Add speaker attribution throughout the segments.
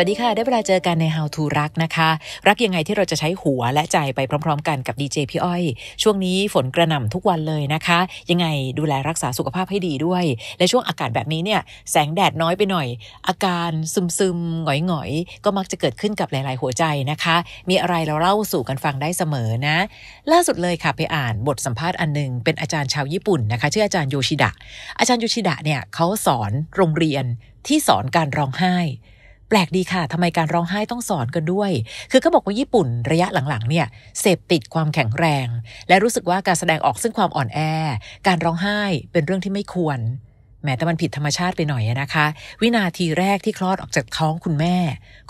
Speaker 1: วัสดีค่ะ ได้เวลาเจอกันใน How to รักนะคะ รักยังไงที่เราจะใช้หัวและใจไปพร้อมๆ กันกับดีเจพี่อ้อย ช่วงนี้ฝนกระหน่ำทุกวันเลยนะคะ ยังไงดูแลรักษาสุขภาพให้ดีด้วย และช่วงอากาศแบบนี้เนี่ย แสงแดดน้อยไปหน่อย อาการซึมๆหงอยๆ ก็มักจะเกิดขึ้นกับหลายๆ หัวใจนะคะ มีอะไรเราเล่าสู่กันฟังได้เสมอนะ ล่าสุดเลยค่ะไปอ่าน บทสัมภาษณ์อันนึงเป็นอาจารย์ชาวญี่ปุ่นนะคะชื่ออาจารย์โยชิดะ อาจารย์โยชิดะเนี่ยเขาสอนโรงเรียนที่สอนการร้องไห้แปลกดีค่ะทำไมการร้องไห้ต้องสอนกันด้วย คือเขาบอกว่าญี่ปุ่นระยะหลังๆเนี่ยเสพติดความแข็งแรง และรู้สึกว่าการแสดงออกซึ่งความอ่อนแอ การร้องไห้เป็นเรื่องที่ไม่ควร แม้แต่มันผิดธรรมชาติไปหน่อยนะคะ วินาทีแรกที่คลอดออกจากท้องคุณแม่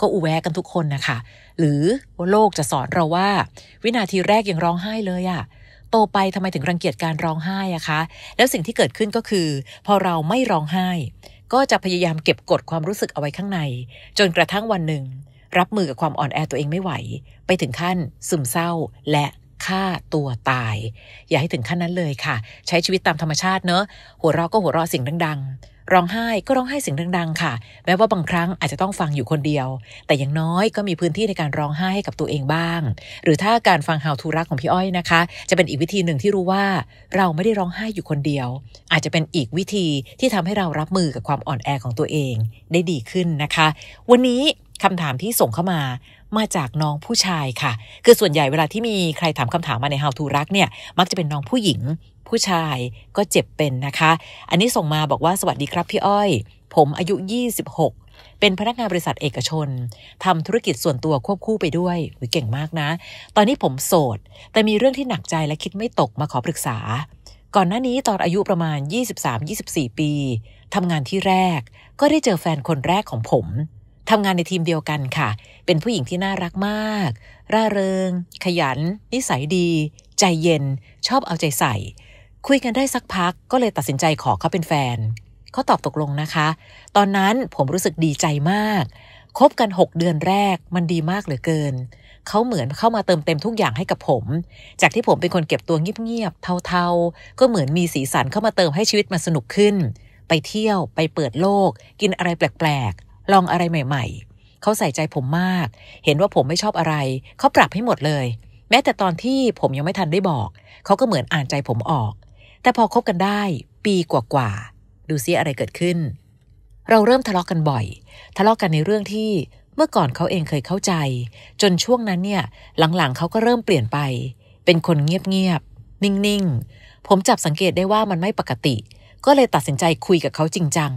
Speaker 1: ก็อุแวกันทุกคนนะคะ หรือโลกจะสอนเราว่า วินาทีแรกยังร้องไห้เลยอะโตไปทำไมถึงรังเกียจการร้องไห้อะคะ แล้วสิ่งที่เกิดขึ้นก็คือ พอเราไม่ร้องไห้ก็จะพยายามเก็บกดความรู้สึกเอาไว้ข้างใน จนกระทั่งวันหนึ่ง รับมือกับความอ่อนแอตัวเองไม่ไหว ไปถึงขั้นซึมเศร้าและฆ่าตัวตาย อย่าให้ถึงขั้นนั้นเลยค่ะ ใช้ชีวิตตามธรรมชาติเนอะหัวเราะก็หัวเราะสิ่งดังร้องไห้ก็ร้องไห้เสียงดังๆค่ะ แม้ว่าบางครั้งอาจจะต้องฟังอยู่คนเดียว แต่อย่างน้อยก็มีพื้นที่ในการร้องไห้ให้กับตัวเองบ้าง หรือถ้าการฟังฮาวทูรักของพี่อ้อยนะคะจะเป็นอีกวิธีหนึ่งที่รู้ว่า เราไม่ได้ร้องไห้อยู่คนเดียว อาจจะเป็นอีกวิธีที่ทำให้เรารับมือกับความอ่อนแอของตัวเอง ได้ดีขึ้นนะคะ วันนี้คำถามที่ส่งเข้ามามาจากน้องผู้ชายค่ะ คือส่วนใหญ่เวลาที่มีใครถามคำถามมาในฮาวทูรักเนี่ยมักจะเป็นน้องผู้หญิงผู้ชายก็เจ็บเป็นนะคะ อันนี้ส่งมาบอกว่าสวัสดีครับพี่อ้อย ผมอายุ 26 เป็นพนักงานบริษัทเอกชน ทำธุรกิจส่วนตัวควบคู่ไปด้วยหเก่งมากนะ ตอนนี้ผมโสด แต่มีเรื่องที่หนักใจและคิดไม่ตกมาขอปรึกษา ก่อนหน้านี้ตอนอายุประมาณ 23-24 ปี ทำงานที่แรก ก็ได้เจอแฟนคนแรกของผม ทำงานในทีมเดียวกันค่ะ เป็นผู้หญิงที่น่ารักมาก ร่าเริง ขยัน นิสัยดี ใจเย็น ชอบเอาใจใส่คุยกันได้สักพักก็เลยตัดสินใจขอเขาเป็นแฟน เขาตอบตกลงนะคะ ตอนนั้นผมรู้สึกดีใจมาก คบกัน 6 เดือนแรกมันดีมากเหลือเกิน เขาเหมือนเข้ามาเติมเต็มทุกอย่างให้กับผม จากที่ผมเป็นคนเก็บตัวเงียบ ๆเทาๆ ก็เหมือนมีสีสันเข้ามาเติมให้ชีวิตมันสนุกขึ้น ไปเที่ยว ไปเปิดโลก กินอะไรแปลก ๆ ลองอะไรใหม่ ๆ เขาใส่ใจผมมาก เห็นว่าผมไม่ชอบอะไร เขาปรับให้หมดเลย แม้แต่ตอนที่ผมยังไม่ทันได้บอก เขาก็เหมือนอ่านใจผมออกแต่พอคบกันได้ปีกว่าๆ ดูซิอะไรเกิดขึ้น เราเริ่มทะเลาะกันบ่อย ทะเลาะกันในเรื่องที่เมื่อก่อนเขาเองเคยเข้าใจ จนช่วงนั้นเนี่ย หลังๆเขาก็เริ่มเปลี่ยนไป เป็นคนเงียบๆ นิ่งๆ ผมจับสังเกตได้ว่ามันไม่ปกติ ก็เลยตัดสินใจคุยกับเขาจริงจัง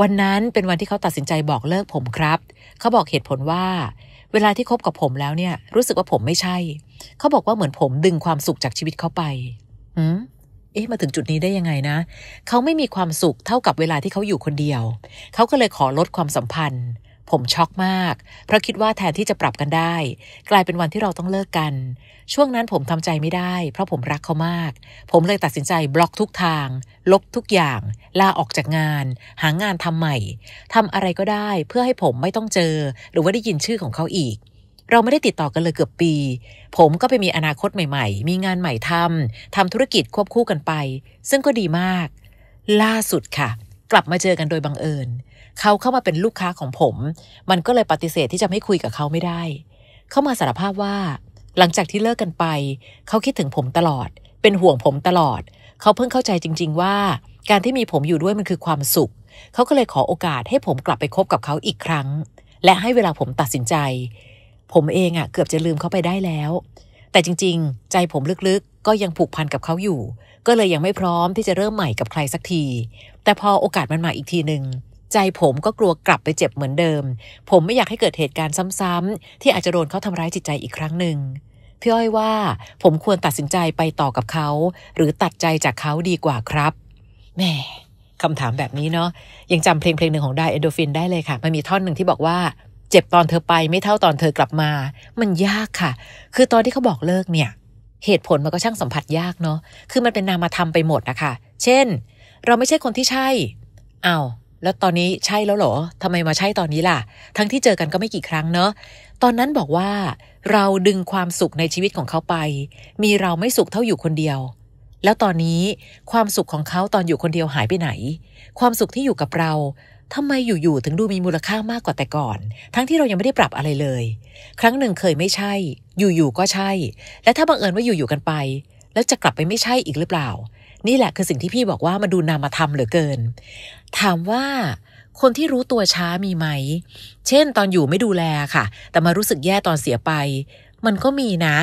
Speaker 1: วันนั้นเป็นวันที่เขาตัดสินใจบอกเลิกผมครับ เขาบอกเหตุผลว่า เวลาที่คบกับผมแล้วเนี่ย รู้สึกว่าผมไม่ใช่ เขาบอกว่าเหมือนผมดึงความสุขจากชีวิตเขาไปหืมเอ๊ะ มาถึงจุดนี้ได้ยังไงนะ เขาไม่มีความสุขเท่ากับเวลาที่เขาอยู่คนเดียว เขาก็เลยขอลดความสัมพันธ์ ผมช็อกมาก เพราะคิดว่าแทนที่จะปรับกันได้ กลายเป็นวันที่เราต้องเลิกกัน ช่วงนั้นผมทำใจไม่ได้ เพราะผมรักเขามาก ผมเลยตัดสินใจบล็อกทุกทาง ลบทุกอย่าง ลาออกจากงาน หางานทำใหม่ ทำอะไรก็ได้ เพื่อให้ผมไม่ต้องเจอหรือว่าได้ยินชื่อของเขาอีกเราไม่ได้ติดต่อกันเลยเกือบปี ผมก็ไปมีอนาคตใหม่ๆ มีงานใหม่ทำ ทำธุรกิจควบคู่กันไป ซึ่งก็ดีมาก ล่าสุดค่ะ กลับมาเจอกันโดยบังเอิญ เขาเข้ามาเป็นลูกค้าของผม มันก็เลยปฏิเสธที่จะไม่คุยกับเขาไม่ได้ เขามาสารภาพว่า หลังจากที่เลิกกันไป เขาคิดถึงผมตลอด เป็นห่วงผมตลอด เขาเพิ่งเข้าใจจริง ๆ ว่า การที่มีผมอยู่ด้วยมันคือความสุข เขาก็เลยขอโอกาสให้ผมกลับไปคบกับเขาอีกครั้ง และให้เวลาผมตัดสินใจผมเองอะ่ะเกือบจะลืมเขาไปได้แล้ว แต่จริงๆ ใจผมลึก ๆ ก็ยังผูกพันกับเขาอยู่ ก็เลยยังไม่พร้อมที่จะเริ่มใหม่กับใครสักที แต่พอโอกาสมันมาอีกทีหนึ่งใจผมก็กลัวกลับไปเจ็บเหมือนเดิม ผมไม่อยากให้เกิดเหตุการณ์ซ้ำๆที่อาจจะโดนเขาทำร้ายจิตใจอีกครั้งหนึ่งพี่อ้อยว่าผมควรตัดสินใจไปต่อกับเขา หรือตัดใจจากเขาดีกว่าครับแม่คำถามแบบนี้เนาะยังจำเพลงเพลงหนึ่งของไดเอนโดฟินได้เลยค่ะมันมีท่อนหนึ่งที่บอกว่าจ็บตอนเธอไปไม่เท่าตอนเธอกลับมา มันยากค่ะ คือตอนที่เขาบอกเลิกเนี่ย เหตุผลมันก็ช่างสัมผัสยากเนาะ คือมันเป็นนามธรรมไปหมดอะค่ะเช่น เราไม่ใช่คนที่ใช่ เอา้าแล้วตอนนี้ใช่แล้วเหรอทำไมมาใช่ตอนนี้ล่ะ ทั้งที่เจอกันก็ไม่กี่ครั้งเนาะ ตอนนั้นบอกว่า เราดึงความสุขในชีวิตของเขาไป มีเราไม่สุขเท่าอยู่คนเดียวแล้วตอนนี้ความสุขของเขาตอนอยู่คนเดียวหายไปไหน ความสุขที่อยู่กับเราทำไมอยู่ๆ ถึงดูมีมูลค่ามากกว่าแต่ก่อน ทั้งที่เรายังไม่ได้ปรับอะไรเลย ครั้งหนึ่งเคยไม่ใช่ อยู่ๆก็ใช่ และถ้าบังเอิญว่าอยู่ๆกันไป แล้วจะกลับไปไม่ใช่อีกหรือเปล่า นี่แหละคือสิ่งที่พี่บอกว่ามาดูนามธรรมเหลือเกิน ถามว่าคนที่รู้ตัวช้ามีไหม เช่น ตอนอยู่ไม่ดูแลค่ะ แต่มารู้สึกแย่ตอนเสียไป มันก็มีนะ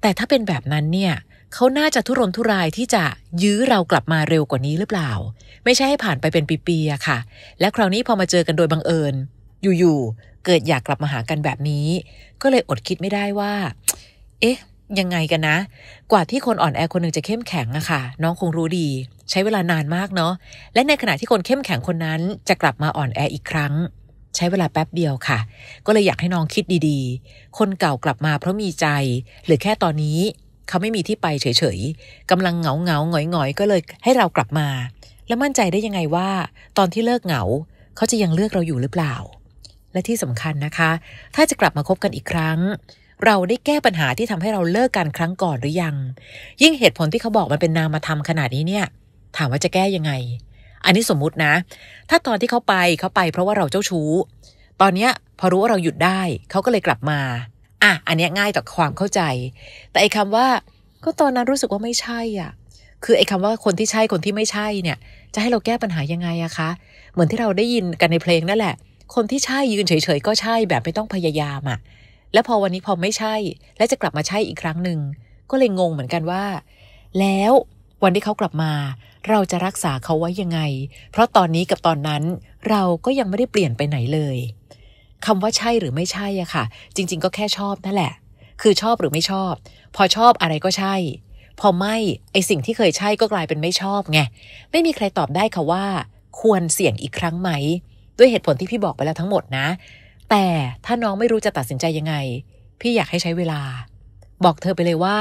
Speaker 1: แต่ถ้าเป็นแบบนั้นเนี่ยเขาน่าจะทุรนทุรายที่จะยื้อเรากลับมาเร็วกว่านี้หรือเปล่า ไม่ใช่ให้ผ่านไปเป็นปีๆอะค่ะ และคราวนี้พอมาเจอกันโดยบังเอิญ อยู่ ๆ เกิดอยากกลับมาหากันแบบนี้ ก็เลยอดคิดไม่ได้ว่า เอ๊ะ ยังไงกันนะ กว่าที่คนอ่อนแอคนหนึ่งจะเข้มแข็งอะค่ะน้องคงรู้ดี ใช้เวลานานมากเนาะและในขณะที่คนเข้มแข็งคนนั้น จะกลับมาอ่อนแออีกครั้ง ใช้เวลาแป๊บเดียวค่ะ ก็เลยอยากให้น้องคิดดี ๆ คนเก่ากลับมาเพราะมีใจ หรือแค่ตอนนี้เขาไม่มีที่ไปเฉย ๆกำลังเหงาเหงาหงอยยก็เลยให้เรากลับมา แล้วมั่นใจได้ยังไงว่า ตอนที่เลิกเหงาเขาจะยังเลือกเราอยู่หรือเปล่า และที่สำคัญนะคะ ถ้าจะกลับมาคบกันอีกครั้ง เราได้แก้ปัญหาที่ทำให้เราเลิกกันครั้งก่อนหรือยัง ยิ่งเหตุผลที่เขาบอกมันเป็นนามธรรมขนาดนี้เนี่ย ถามว่าจะแก้ยังไง อันนี้สมมุตินะ ถ้าตอนที่เขาไปเขาไปเพราะว่าเราเจ้าชู้ตอนเนี้ยพอรู้ว่าเราหยุดได้เขาก็เลยกลับมาอ่ะ อันนี้ง่ายต่อความเข้าใจ แต่ไอ้คาว่า ก็ตอนนั้นรู้สึกว่าไม่ใช่อ่ะ คือไอ้คาว่าคนที่ใช่คนที่ไม่ใช่เนี่ย จะให้เราแก้ปัญหายังไงอะคะ เหมือนที่เราได้ยินกันในเพลงนั่นแหละ คนที่ใช่ยืนเฉยๆก็ใช่แบบไม่ต้องพยายามอ่ะ แล้วพอวันนี้พอไม่ใช่ และจะกลับมาใช่อีกครั้งหนึ่ง ก็เลยงงเหมือนกันว่า แล้ววันที่เขากลับมา เราจะรักษาเขาไว้ยังไง เพราะตอนนี้กับตอนนั้น เราก็ยังไม่ได้เปลี่ยนไปไหนเลยคำว่าใช่หรือไม่ใช่อะค่ะ จริง ๆ ก็แค่ชอบนั่นแหละ คือชอบหรือไม่ชอบ พอชอบอะไรก็ใช่ พอไม่ไอสิ่งที่เคยใช่ก็กลายเป็นไม่ชอบไงไม่มีใครตอบได้ค่ะว่า ควรเสี่ยงอีกครั้งไหม ด้วยเหตุผลที่พี่บอกไปแล้วทั้งหมดนะ แต่ถ้าน้องไม่รู้จะตัดสินใจยังไง พี่อยากให้ใช้เวลา บอกเธอไปเลยว่า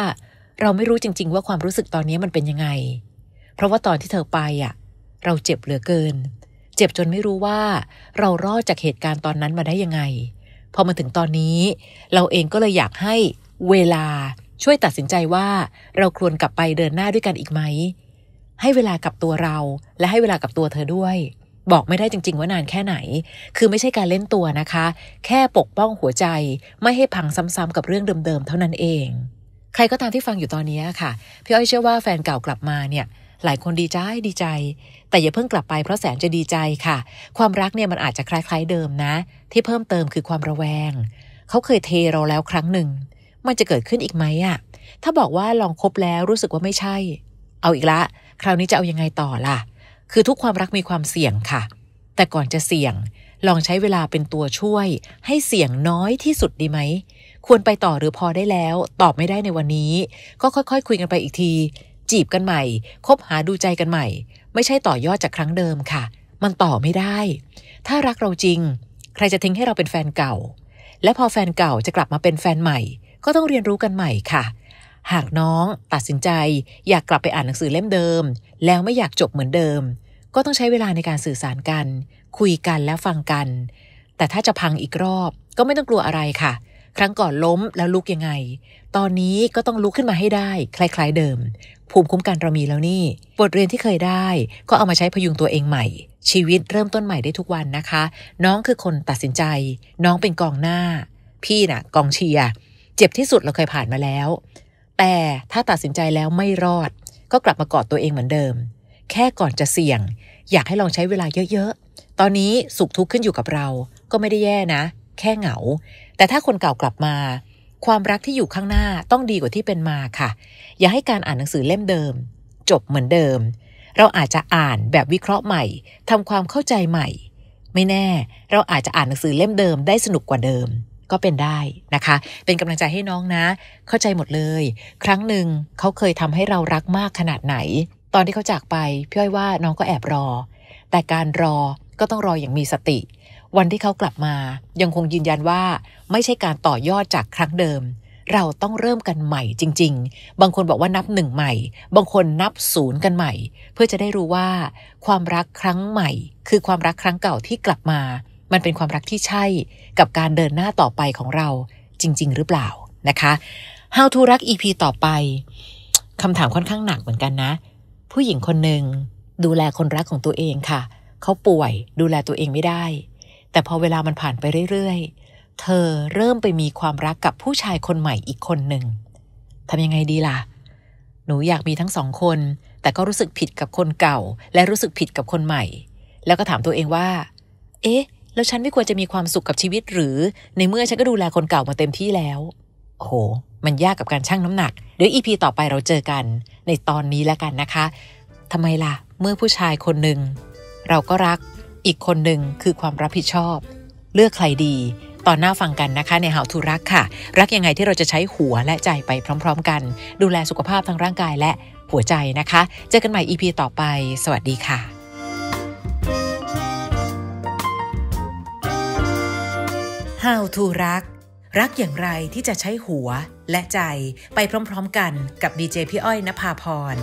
Speaker 1: เราไม่รู้จริง ๆ ว่าความรู้สึกตอนนี้มันเป็นยังไง เพราะว่าตอนที่เธอไปอะเราเจ็บเหลือเกินจนไม่รู้ว่าเรารอดจากเหตุการณ์ตอนนั้นมาได้ยังไง พอมาถึงตอนนี้ เราเองก็เลยอยากให้เวลาช่วยตัดสินใจว่าเราควรกลับไปเดินหน้าด้วยกันอีกไหม ให้เวลากับตัวเราและให้เวลากับตัวเธอด้วย บอกไม่ได้จริงๆ ว่านานแค่ไหน คือไม่ใช่การเล่นตัวนะคะ แค่ปกป้องหัวใจไม่ให้พังซ้ำๆกับเรื่องเดิมๆ เท่านั้นเอง ใครก็ตามที่ฟังอยู่ตอนนี้ค่ะพี่อ้อยเชื่อว่าแฟนเก่ากลับมาเนี่ยหลายคนดีใจดีใจแต่อย่าเพิ่งกลับไปเพราะแสนจะดีใจค่ะ ความรักเนี่ยมันอาจจะคล้าย ๆเดิมนะ ที่เพิ่มเติมคือความระแวง เขาเคยเทเราแล้วครั้งหนึ่ง มันจะเกิดขึ้นอีกไหมอะถ้าบอกว่าลองคบแล้วรู้สึกว่าไม่ใช่ เอาอีกละ คราวนี้จะเอายังไงต่อล่ะ คือทุกความรักมีความเสี่ยงค่ะ แต่ก่อนจะเสี่ยง ลองใช้เวลาเป็นตัวช่วย ให้เสี่ยงน้อยที่สุดดีไหม ควรไปต่อหรือพอได้แล้ว ตอบไม่ได้ในวันนี้ ก็ค่อยๆ คุยกันไปอีกที จีบกันใหม่ คบหาดูใจกันใหม่ไม่ใช่ต่อยอดจากครั้งเดิมค่ะ มันต่อไม่ได้ ถ้ารักเราจริง ใครจะทิ้งให้เราเป็นแฟนเก่า และพอแฟนเก่าจะกลับมาเป็นแฟนใหม่ ก็ต้องเรียนรู้กันใหม่ค่ะ หากน้องตัดสินใจอยากกลับไปอ่านหนังสือเล่มเดิม แล้วไม่อยากจบเหมือนเดิม ก็ต้องใช้เวลาในการสื่อสารกัน คุยกันและฟังกัน แต่ถ้าจะพังอีกรอบ ก็ไม่ต้องกลัวอะไรค่ะครั้งก่อนล้มแล้วลุกยังไง ตอนนี้ก็ต้องลุกขึ้นมาให้ได้ คล้ายๆ เดิม ภูมิคุ้มกันเรามีแล้วนี่ บทเรียนที่เคยได้ ก็เอามาใช้พยุงตัวเองใหม่ ชีวิตเริ่มต้นใหม่ได้ทุกวันนะคะ น้องคือคนตัดสินใจ น้องเป็นกองหน้า พี่นะ่ะกองเชียร์ เจ็บที่สุดเราเคยผ่านมาแล้ว แต่ถ้าตัดสินใจแล้วไม่รอด ก็กลับมากอดตัวเองเหมือนเดิม แค่ก่อนจะเสี่ยง อยากให้ลองใช้เวลาเยอะๆ ตอนนี้สุขทุกข์ขึ้นอยู่กับเราก็ไม่ได้แย่นะแค่เหงาแต่ถ้าคนเก่ากลับมา ความรักที่อยู่ข้างหน้าต้องดีกว่าที่เป็นมาค่ะ อย่าให้การอ่านหนังสือเล่มเดิม จบเหมือนเดิม เราอาจจะอ่านแบบวิเคราะห์ใหม่ทำความเข้าใจใหม่ ไม่แน่เราอาจจะ อ่านหนังสือเล่มเดิม ได้สนุกกว่าเดิม ก็เป็นได้นะคะ เป็นกำลังใจให้น้องนะ เข้าใจหมดเลย ครั้งหนึ่งเขาเคยทำให้เรารักมากขนาดไหน ตอนที่เขาจากไปพี่อ้อยว่าน้องก็แอบรอ แต่การรอก็ต้องรออย่างมีสติวันที่เขากลับมายังคงยืนยันว่าไม่ใช่การต่อยอดจากครั้งเดิม เราต้องเริ่มกันใหม่ จริง ๆ บางคนบอกว่านับหนึ่งใหม่ บางคนนับศูนย์กันใหม่ เพื่อจะได้รู้ว่า ความรักครั้งใหม่ คือความรักครั้งเก่าที่กลับมา มันเป็นความรักที่ใช่กับการเดินหน้าต่อไปของเราจริง ๆหรือเปล่านะคะ How to รัก EP ต่อไปคำถามค่อนข้างหนักเหมือนกันนะ ผู้หญิงคนหนึ่งดูแลคนรักของตัวเองค่ะ เขาป่วยดูแลตัวเองไม่ได้แต่พอเวลามันผ่านไปเรื่อยๆ เธอเริ่มไปมีความรักกับผู้ชายคนใหม่อีกคนหนึ่งทำยังไงดีล่ะ หนูอยากมีทั้งสองคน แต่ก็รู้สึกผิดกับคนเก่า และรู้สึกผิดกับคนใหม่ แล้วก็ถามตัวเองว่า เอ๊ะ แล้วฉันไม่ควรจะมีความสุขกับชีวิตหรือ ในเมื่อฉันก็ดูแลคนเก่ามาเต็มที่แล้ว โห มันยากกับการชั่งน้ำหนัก เดี๋ยวอีพีต่อไปเราเจอกัน ในตอนนี้แล้วกันนะคะ ทำไมล่ะ เมื่อผู้ชายคนหนึ่งเราก็รักอีกคนหนึ่งคือความรับผิดชอบ เลือกใครดี ตอนหน้าฟังกันนะคะ ในหาวทุรักค่ะ รักยังไงที่เราจะใช้หัวและใจไปพร้อมๆกันดูแลสุขภาพทางร่างกายและหัวใจนะคะ เจอกันใหม่ EP ต่อไป สวัสดีค่ะ h าวทูรักรักอย่างไรที่จะใช้หัวและใจไปพร้อมๆกันกับดีเจพี่อ้อยนภาพร